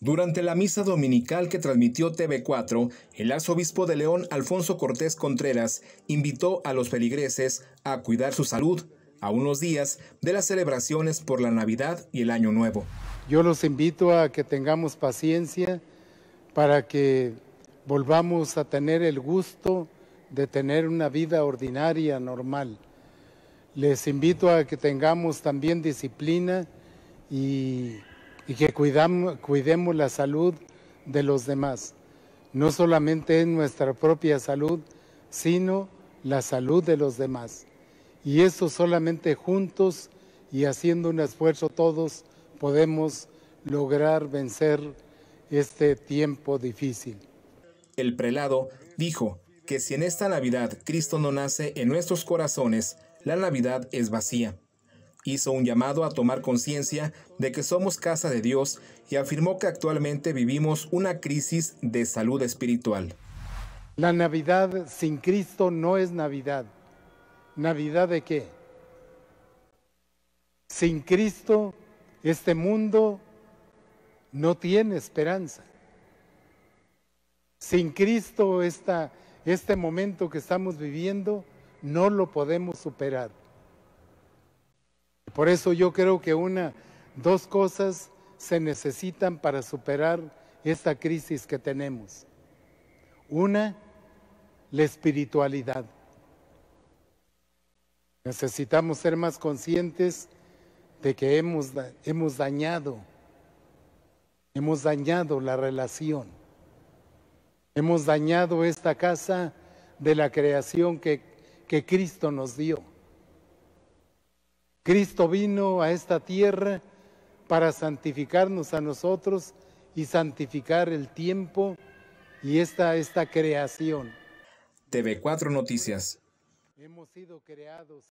Durante la misa dominical que transmitió TV4, el arzobispo de León, Alfonso Cortés Contreras, invitó a los feligreses a cuidar su salud a unos días de las celebraciones por la Navidad y el Año Nuevo. Yo los invito a que tengamos paciencia para que volvamos a tener el gusto de tener una vida ordinaria, normal. Les invito a que tengamos también disciplina y y que cuidemos la salud de los demás. No solamente en nuestra propia salud, sino la salud de los demás. Y eso solamente juntos y haciendo un esfuerzo todos podemos lograr vencer este tiempo difícil. El prelado dijo que si en esta Navidad Cristo no nace en nuestros corazones, la Navidad es vacía hizo un llamado a tomar conciencia de que somos casa de Dios y afirmó que actualmente vivimos una crisis de salud espiritual. La Navidad sin Cristo no es Navidad. ¿Navidad de qué? Sin Cristo, este mundo no tiene esperanza. Sin Cristo, esta, este momento que estamos viviendo no lo podemos superar. Por eso yo creo que una, dos cosas se necesitan para superar esta crisis que tenemos. Una, la espiritualidad. Necesitamos ser más conscientes de que hemos, dañado, hemos dañado la relación, hemos dañado esta casa de la creación que Cristo nos dio. Cristo vino a esta tierra para santificarnos a nosotros y santificar el tiempo y esta, esta creación. TV4 Noticias. Hemos sido creados.